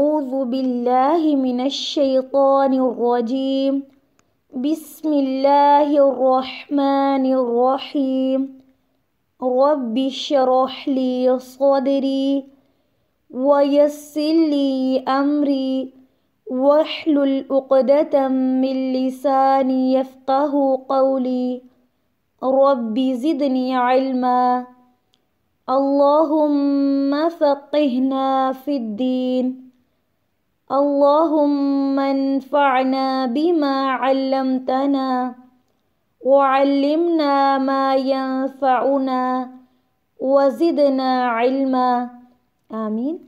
أعوذ بالله من الشيطان الرجيم بسم الله الرحمن الرحيم رب اشرح لي صدري ويسر لي أمري واحلل عقدة من لساني يفقه قولي رب زدني علما اللهم فقهنا في الدين اللهم انفعنا بما علمتنا وعلمنا ما ينفعنا وزدنا علما آمين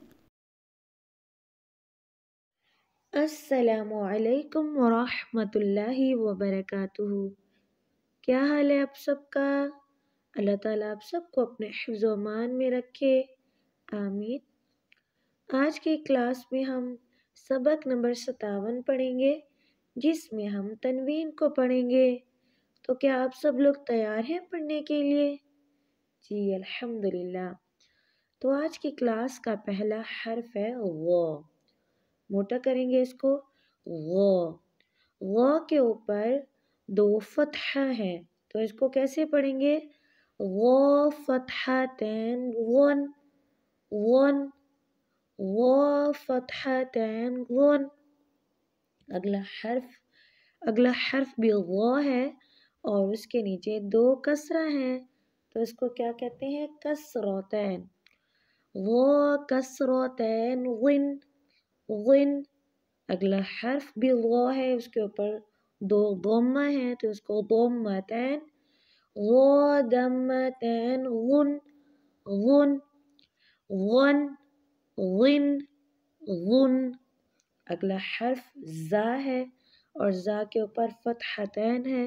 السلام عليكم ورحمۃ اللہ وبرکاتہ کیا حال ہے آپ سب کا اللہ تعالیٰ آپ سب کو اپنے حفظ و مان میں رکھے آمین آج کی کلاس میں ہم سبق نمبر ستاون پڑھیں گے جس میں ہم تنوین کو پڑھیں گے تو کیا آپ سب لوگ تیار ہیں پڑھنے کے لیے جی الحمد للہ تو آج کی کلاس کا پہلا حرف ہے و موٹا کریں گے اس کو وَ کے اوپر دو فتح ہیں تو اس کو کیسے پڑھیں گے و فتح تین ون ون فتحتین غن اگلا حرف اگلا حرف بھی غ ہے اور اس کے نیچے دو کسرہ ہیں تو اس کو کیا کہتے ہیں کسروتین و کسروتین غن غن اگلا حرف بھی غو ہے اس کے اوپر دو بوم ہیں تو اس کو بوم تین دمتین غن غن غن غن غن اگلا حرف زا ہے اور زا کے اوپر فتحتین ہے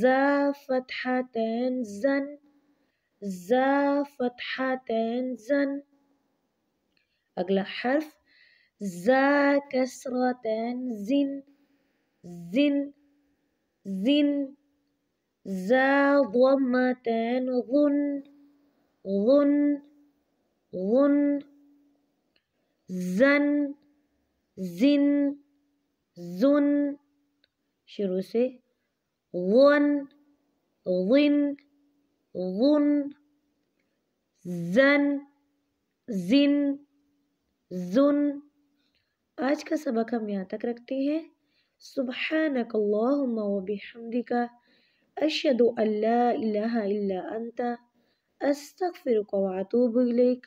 زا فتحتین زن زا فتحتین زن اگلا حرف زا كسرتين زن زن زن زا ضمتين غن غن غن زن زن زن زن زن زن شروع سے غن غن غن آج کا سبق ہم یہاں تک رکھتے ہیں سبحانک اللہم و صبح نق اللہ استغفرک و ونتا فرق